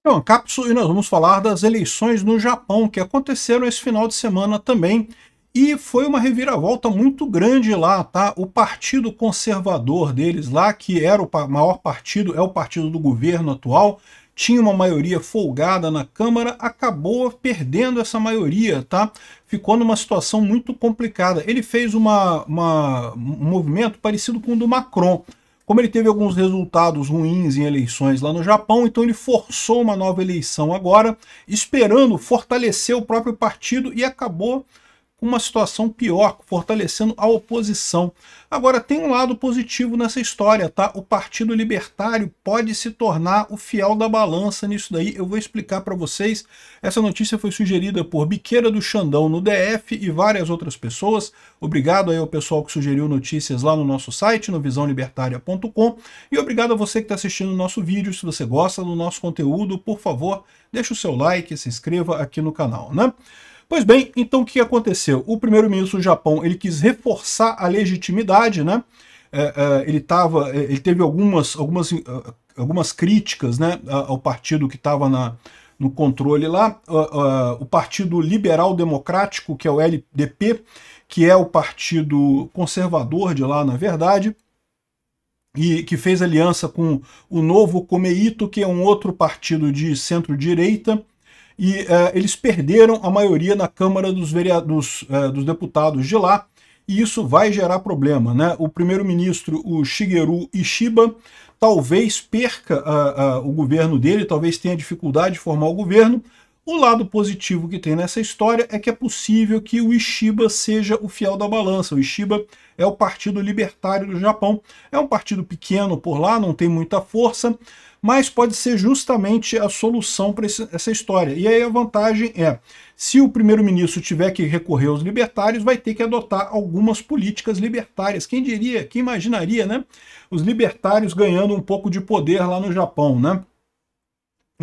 Então, cápsula, e nós vamos falar das eleições no Japão, que aconteceram esse final de semana também. E foi uma reviravolta muito grande lá, tá? O Partido Conservador deles lá, que era o maior partido, é o partido do governo atual, tinha uma maioria folgada na Câmara, acabou perdendo essa maioria, tá? Ficou numa situação muito complicada. Ele fez uma, uma um movimento parecido com o do Macron, como ele teve alguns resultados ruins em eleições lá no Japão, então ele forçou uma nova eleição agora, esperando fortalecer o próprio partido e acabou com uma situação pior, fortalecendo a oposição. Agora, tem um lado positivo nessa história, tá? O Partido Libertário pode se tornar o fiel da balança nisso daí. Eu vou explicar para vocês. Essa notícia foi sugerida por Biqueira do Xandão no DF e várias outras pessoas. Obrigado aí ao pessoal que sugeriu notícias lá no nosso site, no visãolibertaria.com. E obrigado a você que está assistindo o nosso vídeo. Se você gosta do nosso conteúdo, por favor, deixa o seu like, se inscreva aqui no canal, né? Pois bem, então o que aconteceu? O primeiro-ministro do Japão ele quis reforçar a legitimidade, né? É, é, ele, tava, é, ele teve algumas, algumas, é, algumas críticas né, ao partido que estava no controle lá, é, o Partido Liberal Democrático, que é o LDP, que é o partido conservador de lá, na verdade, e que fez aliança com o novo Comeito, que é um outro partido de centro-direita, e eh, eles perderam a maioria na Câmara dos, dos, eh, dos, Deputados de lá, e isso vai gerar problema. Né? O primeiro-ministro, o Shigeru Ishiba, talvez perca uh, o governo dele, talvez tenha dificuldade de formar o governo, o lado positivo que tem nessa história é que é possível que o Ishiba seja o fiel da balança. O Ishiba é o partido libertário do Japão. É um partido pequeno por lá, não tem muita força, mas pode ser justamente a solução para essa história. E aí a vantagem é, se o primeiro-ministro tiver que recorrer aos libertários, vai ter que adotar algumas políticas libertárias. Quem diria, quem imaginaria, né? Os libertários ganhando um pouco de poder lá no Japão, né?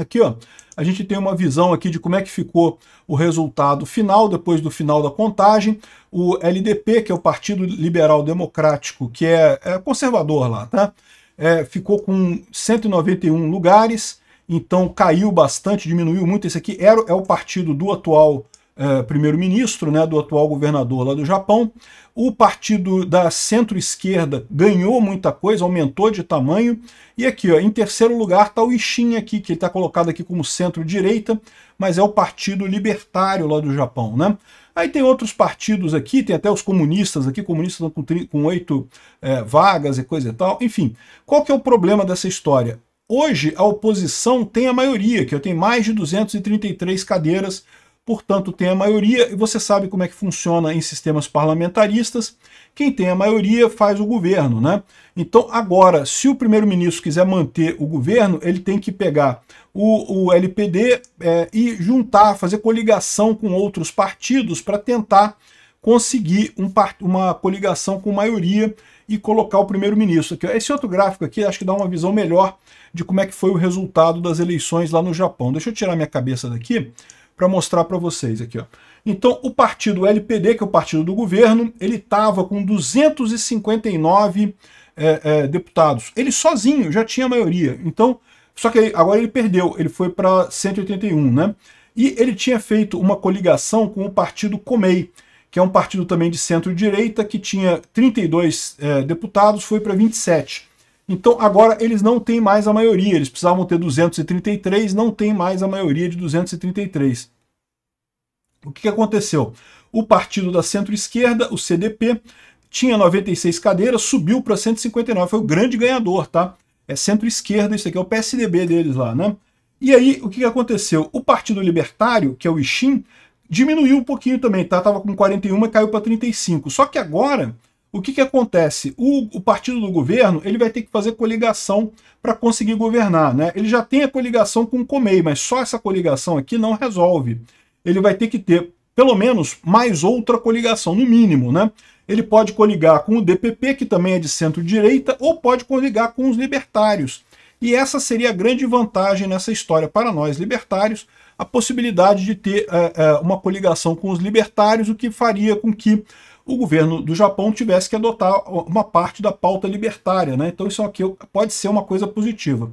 Aqui, ó, a gente tem uma visão aqui de como é que ficou o resultado final, depois do final da contagem. O LDP, que é o Partido Liberal Democrático, que é, é conservador lá, tá? É, ficou com 191 lugares, então caiu bastante, diminuiu muito. Esse aqui era, é o partido do atual é, primeiro-ministro, né, do atual governador lá do Japão. O partido da centro-esquerda ganhou muita coisa, aumentou de tamanho. E aqui, ó, em terceiro lugar, está o Ishin aqui, que está colocado aqui como centro-direita, mas é o Partido Libertário lá do Japão, né? Aí tem outros partidos aqui, tem até os comunistas aqui, comunistas com oito é, vagas e coisa e tal. Enfim, qual que é o problema dessa história? Hoje, a oposição tem a maioria, que tem mais de 233 cadeiras portanto tem a maioria, e você sabe como é que funciona em sistemas parlamentaristas, quem tem a maioria faz o governo, né? Então agora, se o primeiro-ministro quiser manter o governo, ele tem que pegar o, o LPD é, e juntar, fazer coligação com outros partidos para tentar conseguir um, uma coligação com maioria e colocar o primeiro-ministro. Esse outro gráfico aqui acho que dá uma visão melhor de como é que foi o resultado das eleições lá no Japão. Deixa eu tirar minha cabeça daqui para mostrar para vocês aqui. Ó. Então, o partido LPD, que é o partido do governo, ele estava com 259 é, é, deputados. Ele sozinho já tinha maioria. Então, só que agora ele perdeu, ele foi para 181, né? E ele tinha feito uma coligação com o partido Comei, que é um partido também de centro-direita, que tinha 32 é, deputados, foi para 27. Então agora eles não têm mais a maioria, eles precisavam ter 233, não tem mais a maioria de 233. O que aconteceu? O partido da centro-esquerda, o CDP, tinha 96 cadeiras, subiu para 159, foi o grande ganhador, tá? É centro-esquerda, isso aqui é o PSDB deles lá, né? E aí, o que aconteceu? O Partido Libertário, que é o Ixim, diminuiu um pouquinho também, tá? Tava com 41 e caiu para 35. Só que agora o que, que acontece? O, o, partido do governo ele vai ter que fazer coligação para conseguir governar. Né? Ele já tem a coligação com o Comei, mas só essa coligação aqui não resolve. Ele vai ter que ter, pelo menos, mais outra coligação, no mínimo. Né? Ele pode coligar com o DPP, que também é de centro-direita, ou pode coligar com os libertários. E essa seria a grande vantagem nessa história para nós libertários, a possibilidade de ter é, é, uma coligação com os libertários, o que faria com que o governo do Japão tivesse que adotar uma parte da pauta libertária. Né? Então isso aqui pode ser uma coisa positiva.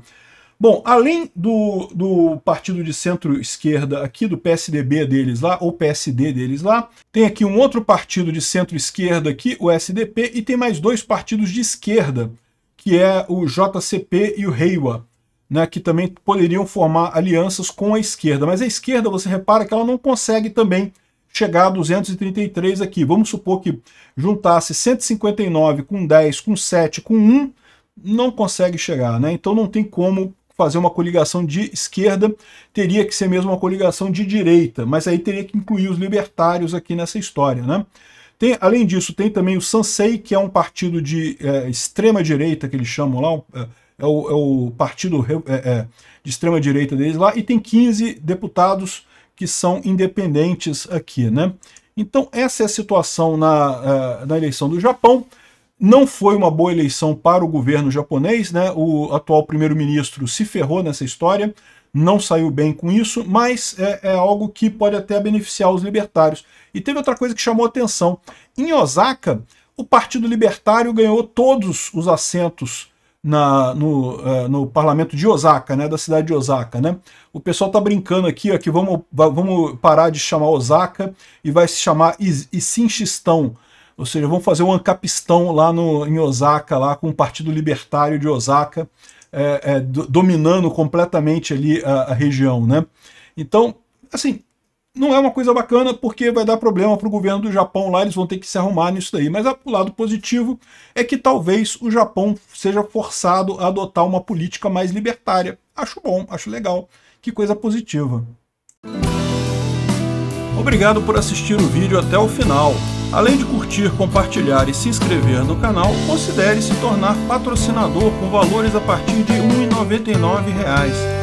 Bom, além do, do partido de centro-esquerda aqui, do PSDB deles lá, ou PSD deles lá, tem aqui um outro partido de centro-esquerda aqui, o SDP, e tem mais dois partidos de esquerda, que é o JCP e o Reiwa, né, que também poderiam formar alianças com a esquerda. Mas a esquerda, você repara que ela não consegue também chegar a 233 aqui. Vamos supor que juntasse 159 com 10, com 7, com 1, não consegue chegar, né? Então não tem como fazer uma coligação de esquerda, teria que ser mesmo uma coligação de direita, mas aí teria que incluir os libertários aqui nessa história, né? Tem, além disso, tem também o Sansei, que é um partido de é, extrema-direita, que eles chamam lá, é, é, o, é o, partido é, é, de extrema-direita deles lá, e tem 15 deputados que são independentes aqui, né? Então essa é a situação na, eh, na eleição do Japão. Não foi uma boa eleição para o governo japonês, né? O atual primeiro-ministro se ferrou nessa história, não saiu bem com isso, mas é, é, algo que pode até beneficiar os libertários. E teve outra coisa que chamou atenção. Em Osaka, o Partido Libertário ganhou todos os assentos na, no, uh, no, parlamento de Osaka, né, da cidade de Osaka. Né? O pessoal tá brincando aqui ó, que vamos, vamos parar de chamar Osaka e vai se chamar Isinchistão, ou seja, vamos fazer um ancapistão lá no, em Osaka, lá com o Partido Libertário de Osaka, é, é, dominando completamente ali a, a região. Né? Então, assim, não é uma coisa bacana porque vai dar problema para o governo do Japão lá, eles vão ter que se arrumar nisso daí. Mas o lado positivo é que talvez o Japão seja forçado a adotar uma política mais libertária. Acho bom, acho legal. Que coisa positiva. Obrigado por assistir o vídeo até o final. Além de curtir, compartilhar e se inscrever no canal, considere se tornar patrocinador com valores a partir de R$ 1,99